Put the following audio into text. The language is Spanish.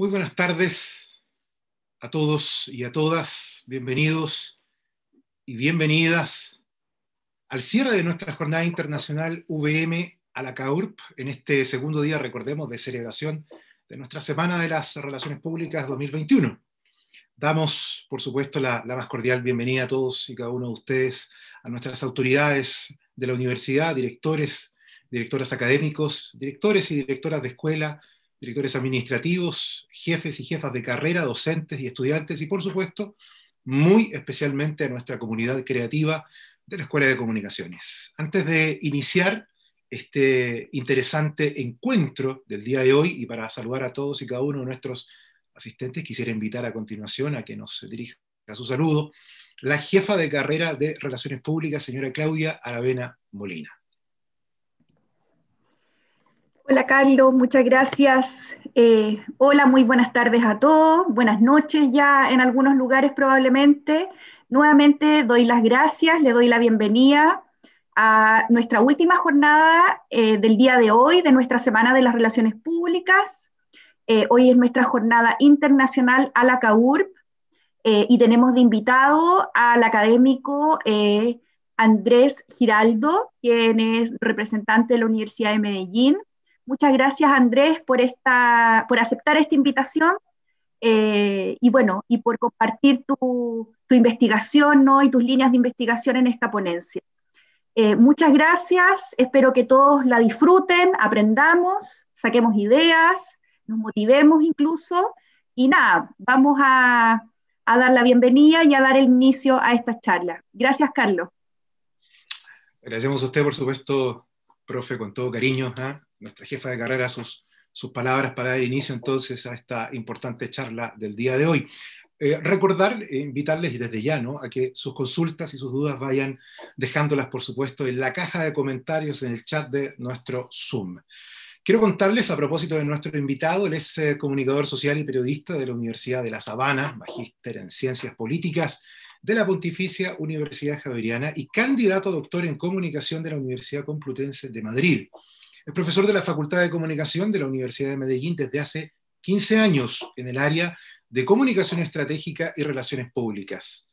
Muy buenas tardes a todos y a todas. Bienvenidos y bienvenidas al cierre de nuestra jornada internacional VM a la CAURP en este segundo día, recordemos, de celebración de nuestra Semana de las Relaciones Públicas 2021. Damos, por supuesto, la, la más cordial bienvenida a todos y cada uno de ustedes, a nuestras autoridades de la universidad, directores, directoras académicos, directores y directoras de escuela, directores administrativos, jefes y jefas de carrera, docentes y estudiantes, y por supuesto, muy especialmente a nuestra comunidad creativa de la Escuela de Comunicaciones. Antes de iniciar este interesante encuentro del día de hoy y para saludar a todos y cada uno de nuestros asistentes, quisiera invitar a continuación a que nos dirija su saludo la jefa de carrera de Relaciones Públicas, señora Claudia Aravena Molina. Hola Carlos, muchas gracias. Eh, hola, muy buenas tardes a todos, buenas noches ya en algunos lugares probablemente. Nuevamente doy las gracias, le doy la bienvenida a nuestra última jornada eh, del día de hoy, de nuestra Semana de las Relaciones Públicas. Eh, hoy es nuestra jornada internacional a la CAURP y tenemos de invitado al académico Andrés Giraldo, quien es representante de la Universidad de Medellín Muchas gracias, Andrés, por, esta, por aceptar esta invitación eh, y bueno, y por compartir tu, investigación ¿no? y tus líneas de investigación en esta ponencia. Eh, muchas gracias, espero que todos la disfruten, aprendamos, saquemos ideas, nos motivemos incluso y nada, vamos a, dar la bienvenida y a dar el inicio a esta charla. Gracias, Carlos. Agradecemos a usted, por supuesto, profe, con todo cariño. ¿ah? nuestra jefa de carrera, sus, sus palabras para dar inicio entonces a esta importante charla del día de hoy. Eh, recordar, eh, invitarles desde ya ¿no? a que sus consultas y sus dudas vayan dejándolas, por supuesto, en la caja de comentarios, en el chat de nuestro Zoom. Quiero contarles a propósito de nuestro invitado, él es eh, comunicador social y periodista de la Universidad de La Sabana, magíster en ciencias políticas de la Pontificia Universidad Javeriana y candidato a doctor en comunicación de la Universidad Complutense de Madrid. Es profesor de la Facultad de Comunicación de la Universidad de Medellín desde hace 15 años en el área de comunicación estratégica y relaciones públicas.